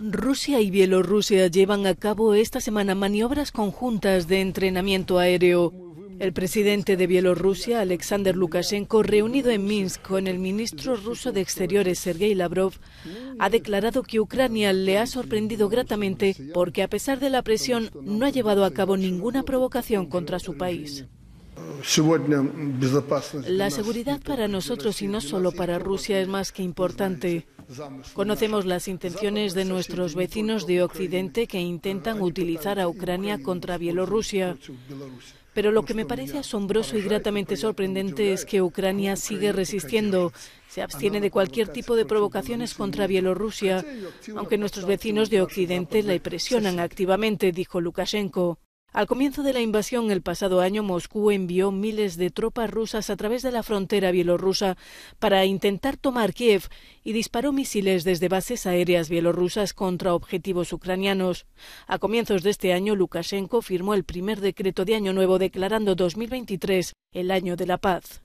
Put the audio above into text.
Rusia y Bielorrusia llevan a cabo esta semana maniobras conjuntas de entrenamiento aéreo. El presidente de Bielorrusia, Alexander Lukashenko, reunido en Minsk con el ministro ruso de Exteriores, Sergei Lavrov, ha declarado que Ucrania le ha sorprendido gratamente porque, a pesar de la presión, no ha llevado a cabo ninguna provocación contra su país. La seguridad para nosotros y no solo para Rusia es más que importante. Conocemos las intenciones de nuestros vecinos de Occidente que intentan utilizar a Ucrania contra Bielorrusia. Pero lo que me parece asombroso y gratamente sorprendente es que Ucrania sigue resistiendo, se abstiene de cualquier tipo de provocaciones contra Bielorrusia, aunque nuestros vecinos de Occidente la presionan activamente, dijo Lukashenko. Al comienzo de la invasión el pasado año, Moscú envió miles de tropas rusas a través de la frontera bielorrusa para intentar tomar Kiev y disparó misiles desde bases aéreas bielorrusas contra objetivos ucranianos. A comienzos de este año, Lukashenko firmó el primer decreto de Año Nuevo declarando 2023 el Año de la Paz.